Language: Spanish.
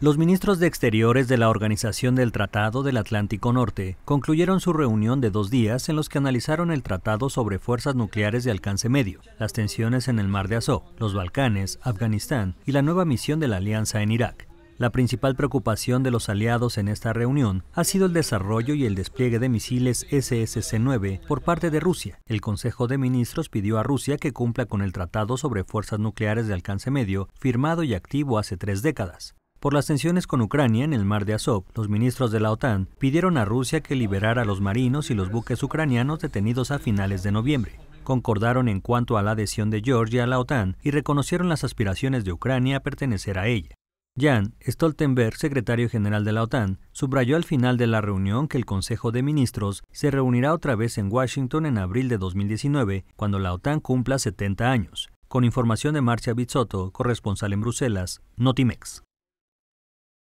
Los ministros de Exteriores de la Organización del Tratado del Atlántico Norte concluyeron su reunión de dos días en los que analizaron el tratado sobre fuerzas nucleares de alcance medio, las tensiones en el Mar de Azov, los Balcanes, Afganistán y la nueva misión de la Alianza en Irak. La principal preocupación de los aliados en esta reunión ha sido el desarrollo y el despliegue de misiles SSC-9 por parte de Rusia. El Consejo de Ministros pidió a Rusia que cumpla con el Tratado sobre Fuerzas Nucleares de Alcance Medio, firmado y activo hace tres décadas. Por las tensiones con Ucrania en el mar de Azov, los ministros de la OTAN pidieron a Rusia que liberara a los marinos y los buques ucranianos detenidos a finales de noviembre. Concordaron en cuanto a la adhesión de Georgia a la OTAN y reconocieron las aspiraciones de Ucrania a pertenecer a ella. Jan Stoltenberg, secretario general de la OTAN, subrayó al final de la reunión que el Consejo de Ministros se reunirá otra vez en Washington en abril de 2019, cuando la OTAN cumpla 70 años. Con información de Marcia Bizzotto, corresponsal en Bruselas, Notimex.